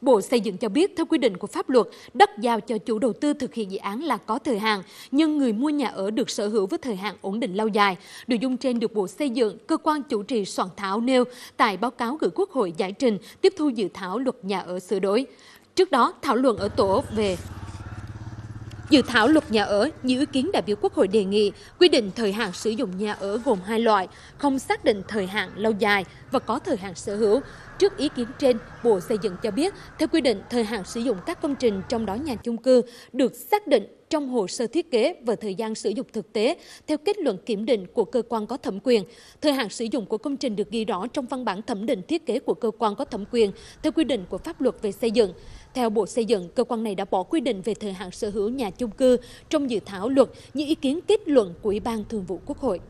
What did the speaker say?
Bộ Xây dựng cho biết theo quy định của pháp luật, đất giao cho chủ đầu tư thực hiện dự án là có thời hạn, nhưng người mua nhà ở được sở hữu với thời hạn ổn định lâu dài. Nội dung trên được Bộ Xây dựng, cơ quan chủ trì soạn thảo nêu tại báo cáo gửi Quốc hội giải trình tiếp thu dự thảo luật nhà ở sửa đổi. Trước đó, thảo luận ở tổ về Dự thảo luật nhà ở, nhiều ý kiến đại biểu Quốc hội đề nghị quy định thời hạn sử dụng nhà ở gồm hai loại, không xác định thời hạn lâu dài và có thời hạn sở hữu. Trước ý kiến trên, Bộ Xây dựng cho biết, theo quy định, thời hạn sử dụng các công trình trong đó nhà chung cư được xác định trong hồ sơ thiết kế và thời gian sử dụng thực tế theo kết luận kiểm định của cơ quan có thẩm quyền. Thời hạn sử dụng của công trình được ghi rõ trong văn bản thẩm định thiết kế của cơ quan có thẩm quyền theo quy định của pháp luật về xây dựng. Theo Bộ Xây dựng, cơ quan này đã bỏ quy định về thời hạn sở hữu nhà chung cư trong dự thảo luật như ý kiến kết luận của Ủy ban Thường vụ Quốc hội.